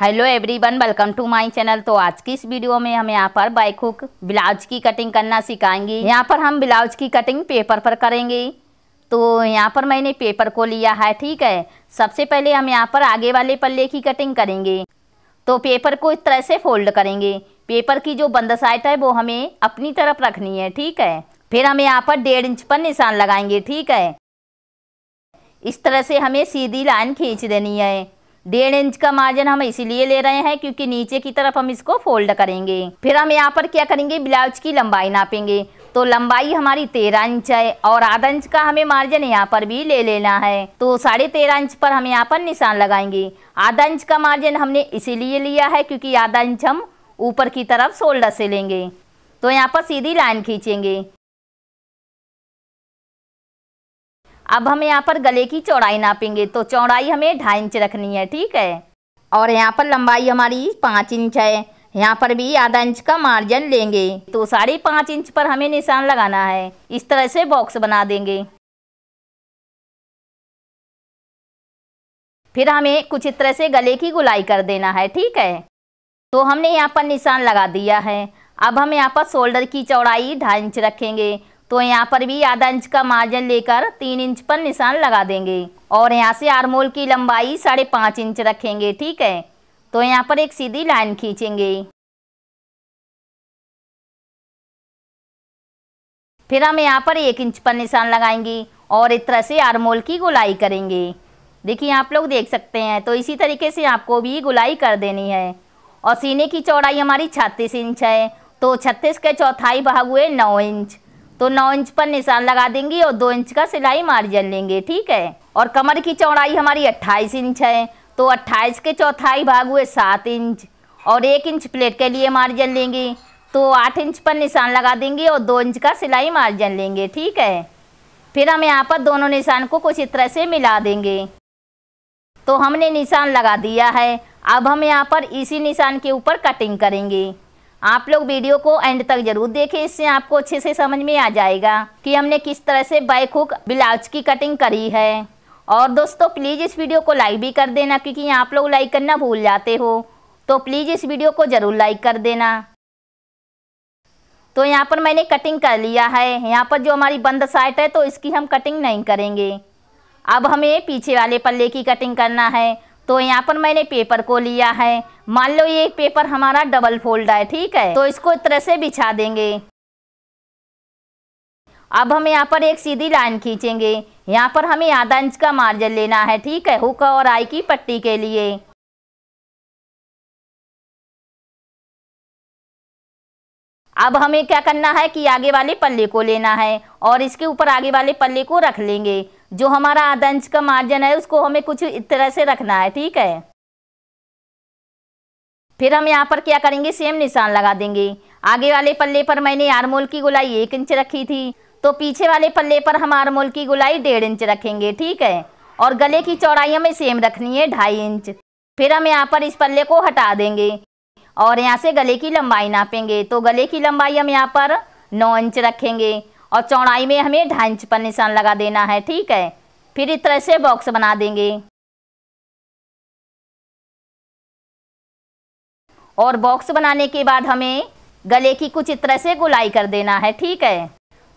hello everyone welcome to my channel तो आज की इस वीडियो में हम यहाँ पर बाइक हुक ब्लाउज की कटिंग करना सिखाएंगे यहाँ पर हम ब्लाउज की कटिंग पेपर पर करेंगे तो यहाँ पर मैंने पेपर को लिया है ठीक है सबसे पहले हम यहाँ पर आगे वाले पल्ले की कटिंग करेंगे तो पेपर को इस तरह से फोल्ड करेंगे पेपर की जो बंद साइड है वो हमें अपनी तरफ रखनी है ठीक है फिर हम यहाँ पर डेढ़ इंच पर निशान लगाएंगे ठीक है इस तरह से हमें सीधी लाइन खींच देनी है डेढ़ इंच का मार्जिन हम इसीलिए ले रहे हैं क्योंकि नीचे की तरफ हम इसको फोल्ड करेंगे फिर हम यहाँ पर क्या करेंगे ब्लाउज की लंबाई नापेंगे तो लंबाई हमारी तेरह इंच है और आधा इंच का हमें मार्जिन यहाँ पर भी ले लेना है तो साढ़े तेरह इंच पर हम यहाँ पर निशान लगाएंगे आधा इंच का मार्जिन हमने इसीलिए लिया है क्योंकि आधा इंच हम ऊपर की तरफ शोल्डर से लेंगे तो यहाँ पर सीधी लाइन खींचेंगे अब हम यहाँ पर गले की चौड़ाई नापेंगे तो चौड़ाई हमें ढाई इंच रखनी है ठीक है और यहाँ पर लंबाई हमारी पाँच इंच है यहाँ पर भी आधा इंच का मार्जिन लेंगे तो साढ़े पाँच इंच पर हमें निशान लगाना है इस तरह से बॉक्स बना देंगे फिर हमें कुछ इस तरह से गले की गुलाई कर देना है ठीक है तो हमने यहाँ पर निशान लगा दिया है अब हम यहाँ पर शोल्डर की चौड़ाई ढाई इंच रखेंगे तो यहाँ पर भी आधा इंच का मार्जिन लेकर तीन इंच पर निशान लगा देंगे और यहाँ से आरमोल की लंबाई साढ़े पाँच इंच रखेंगे ठीक है तो यहाँ पर एक सीधी लाइन खींचेंगे फिर हम यहाँ पर एक इंच पर निशान लगाएंगे और इस तरह से आरमोल की गुलाई करेंगे देखिए आप लोग देख सकते हैं तो इसी तरीके से आपको भी गुलाई कर देनी है और सीने की चौड़ाई हमारी छत्तीस इंच है तो छत्तीस के चौथाई भाग हुए नौ इंच तो नौ इंच पर निशान लगा देंगे और दो इंच का सिलाई मार्जिन लेंगे ठीक है और कमर की चौड़ाई हमारी अट्ठाईस इंच है तो अट्ठाईस के चौथाई भाग हुए सात इंच और एक इंच प्लेट के लिए मार्जिन लेंगे तो आठ इंच पर निशान लगा देंगे और दो इंच का सिलाई मार्जिन लेंगे ठीक है फिर हम यहाँ पर दोनों निशान को कुछ इस तरह से मिला देंगे तो हमने निशान लगा दिया है अब हम यहाँ पर इसी निशान के ऊपर कटिंग करेंगे आप लोग वीडियो को एंड तक जरूर देखें इससे आपको अच्छे से समझ में आ जाएगा कि हमने किस तरह से बैक हुक ब्लाउज की कटिंग करी है और दोस्तों प्लीज़ इस वीडियो को लाइक भी कर देना क्योंकि आप लोग लाइक करना भूल जाते हो तो प्लीज़ इस वीडियो को ज़रूर लाइक कर देना तो यहाँ पर मैंने कटिंग कर लिया है यहाँ पर जो हमारी बंद साइट है तो इसकी हम कटिंग नहीं करेंगे अब हमें पीछे वाले पल्ले की कटिंग करना है तो यहाँ पर मैंने पेपर को लिया है मान लो ये पेपर हमारा डबल फोल्ड है ठीक है तो इसको इस तरह से बिछा देंगे अब हम यहाँ पर एक सीधी लाइन खींचेंगे यहाँ पर हमें आधा इंच का मार्जिन लेना है ठीक है हुक और आई की पट्टी के लिए अब हमें क्या करना है कि आगे वाले पल्ले को लेना है और इसके ऊपर आगे वाले पल्ले को रख लेंगे जो हमारा आधा इंच का मार्जिन है उसको हमें कुछ इस तरह से रखना है ठीक है फिर हम यहाँ पर क्या करेंगे सेम निशान लगा देंगे आगे वाले पल्ले पर मैंने आरमोल की गुलाई एक इंच रखी थी तो पीछे वाले पल्ले पर हम आरमोल की गुलाई डेढ़ इंच रखेंगे ठीक है और गले की चौड़ाई हमें सेम रखनी है ढाई इंच फिर हम यहाँ पर इस पल्ले को हटा देंगे और यहाँ से गले की लंबाई नापेंगे तो गले की लंबाई हम यहाँ पर नौ इंच रखेंगे और चौड़ाई में हमें ढाई इंच पर निशान लगा देना है ठीक है फिर इस तरह से बॉक्स बना देंगे और बॉक्स बनाने के बाद हमें गले की कुछ इस तरह से गुलाई कर देना है ठीक है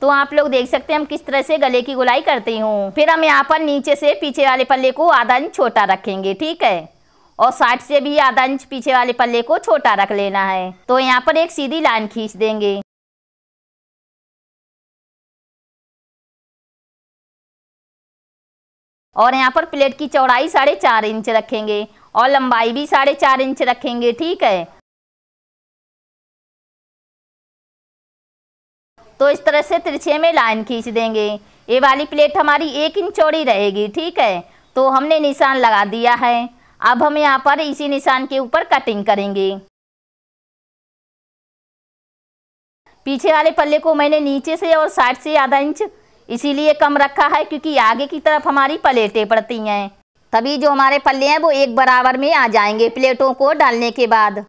तो आप लोग देख सकते हैं हम किस तरह से गले की गुलाई करती हूँ फिर हम यहाँ पर नीचे से पीछे वाले पल्ले को आधा इंच छोटा रखेंगे ठीक है और साइड से भी आधा इंच पीछे वाले पल्ले को छोटा रख लेना है तो यहाँ पर एक सीधी लाइन खींच देंगे और यहाँ पर प्लेट की चौड़ाई साढ़े चार इंच रखेंगे और लंबाई भी साढ़े चार इंच रखेंगे ठीक है तो इस तरह से तिरछे में लाइन खींच देंगे ये वाली प्लेट हमारी एक इंच चौड़ी रहेगी ठीक है तो हमने निशान लगा दिया है अब हम यहाँ पर इसी निशान के ऊपर कटिंग करेंगे पीछे वाले पल्ले को मैंने नीचे से और साइड से आधा इंच इसीलिए कम रखा है क्योंकि आगे की तरफ हमारी प्लेटें पड़ती हैं तभी जो हमारे पल्ले हैं वो एक बराबर में आ जाएंगे प्लेटों को डालने के बाद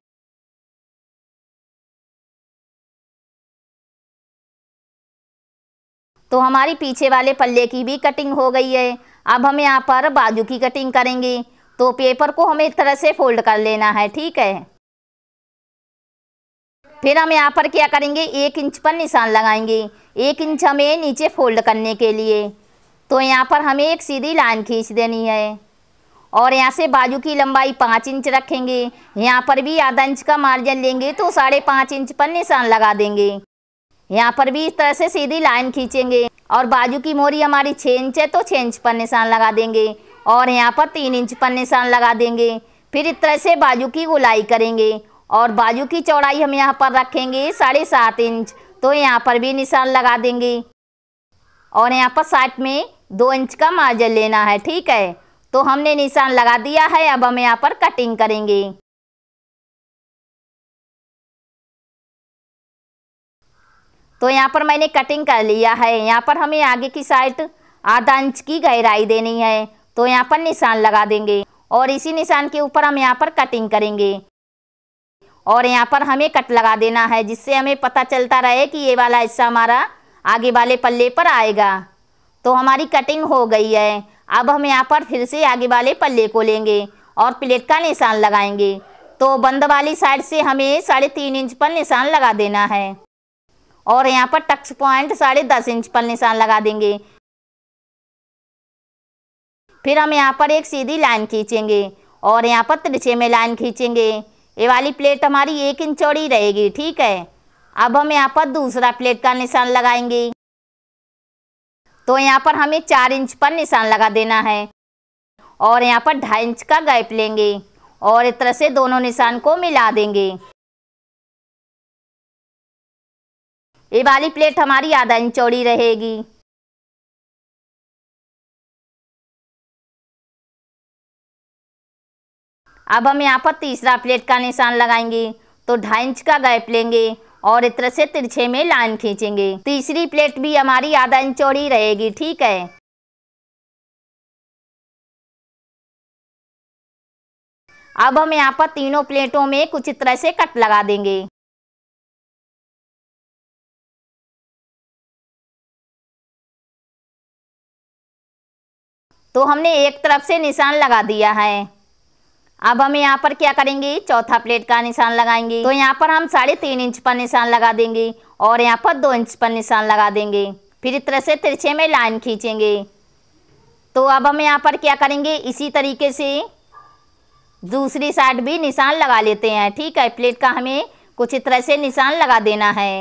तो हमारी पीछे वाले पल्ले की भी कटिंग हो गई है अब हम यहाँ पर बाजू की कटिंग करेंगे तो पेपर को हमें इस तरह से फोल्ड कर लेना है ठीक है फिर हम यहाँ पर क्या करेंगे एक इंच पर निशान लगाएंगे एक इंच हमें नीचे फोल्ड करने के लिए तो यहाँ पर हमें एक सीधी लाइन खींच देनी है और यहाँ से बाजू की लंबाई पाँच इंच रखेंगे यहाँ पर भी आधा इंच का मार्जिन लेंगे तो साढ़े पाँच इंच पर निशान लगा देंगे यहाँ पर भी इस तरह से सीधी लाइन खींचेंगे और बाजू की मोरी हमारी छः इंच है तो छः इंच पर निशान लगा देंगे और यहाँ पर तीन इंच पर निशान लगा देंगे फिर इस तरह से बाजू की गुलाई करेंगे और बाजू की चौड़ाई हम यहाँ पर रखेंगे साढ़े सात इंच तो यहाँ पर भी निशान लगा देंगे और यहाँ पर साइड में दो इंच का मार्जिन लेना है ठीक है तो हमने निशान लगा दिया है अब हम यहाँ पर कटिंग करेंगे तो यहाँ पर मैंने कटिंग कर लिया है यहाँ पर हमें आगे की साइड आधा इंच की गहराई देनी है तो यहाँ पर निशान लगा देंगे और इसी निशान के ऊपर हम यहाँ पर कटिंग करेंगे और यहाँ पर हमें कट लगा देना है जिससे हमें पता चलता रहे कि ये वाला हिस्सा हमारा आगे वाले पल्ले पर आएगा तो हमारी कटिंग हो गई है अब हम यहाँ पर फिर से आगे वाले पल्ले को लेंगे और प्लेट का निशान लगाएंगे तो बंद वाली साइड से हमें साढ़े तीन इंच पर निशान लगा देना है और यहाँ पर टक्स पॉइंट साढ़े दस इंच पर निशान लगा देंगे फिर हम यहाँ पर एक सीधी लाइन खींचेंगे और यहाँ पर तिरछे में लाइन खींचेंगे ये वाली प्लेट हमारी एक इंच चौड़ी रहेगी ठीक है अब हम यहाँ पर दूसरा प्लेट का निशान लगाएंगे तो यहाँ पर हमें चार इंच पर निशान लगा देना है और यहाँ पर ढाई इंच का गैप लेंगे और इस तरह से दोनों निशान को मिला देंगे ये वाली प्लेट हमारी आधा इंच चौड़ी रहेगी अब हम यहाँ पर तीसरा प्लेट का निशान लगाएंगे तो ढाई इंच का गैप लेंगे और इस तरह से तिरछे में लाइन खींचेंगे तीसरी प्लेट भी हमारी आधा इंच चौड़ी रहेगी ठीक है अब हम यहाँ पर तीनों प्लेटों में कुछ तरह से कट लगा देंगे तो हमने एक तरफ से निशान लगा दिया है अब हम यहाँ पर क्या करेंगे चौथा प्लेट का निशान लगाएंगे तो यहाँ पर हम साढ़े तीन इंच पर निशान लगा देंगे और यहाँ पर दो इंच पर निशान लगा देंगे फिर इस तरह से तिरछे में लाइन खींचेंगे तो अब हम यहाँ पर क्या करेंगे इसी तरीके से दूसरी साइड भी निशान लगा लेते हैं ठीक है प्लेट का हमें कुछ इस तरह से निशान लगा देना है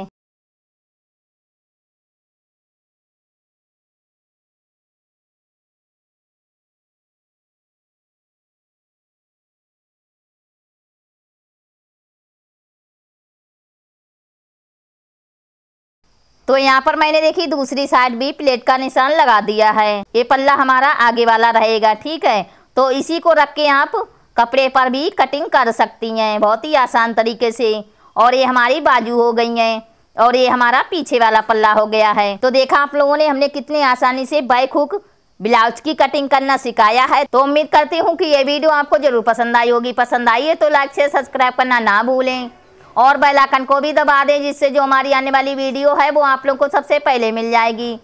तो यहाँ पर मैंने देखी दूसरी साइड भी प्लेट का निशान लगा दिया है ये पल्ला हमारा आगे वाला रहेगा ठीक है तो इसी को रख के आप कपड़े पर भी कटिंग कर सकती हैं बहुत ही आसान तरीके से और ये हमारी बाजू हो गई हैं और ये हमारा पीछे वाला पल्ला हो गया है तो देखा आप लोगों ने हमने कितने आसानी से बैक हुक ब्लाउज की कटिंग करना सिखाया है तो उम्मीद करती हूँ कि ये वीडियो आपको जरूर पसंद आई होगी पसंद आई है तो लाइक शेयर सब्सक्राइब करना ना भूलें और बेल आइकन को भी दबा दें जिससे जो हमारी आने वाली वीडियो है वो आप लोग को सबसे पहले मिल जाएगी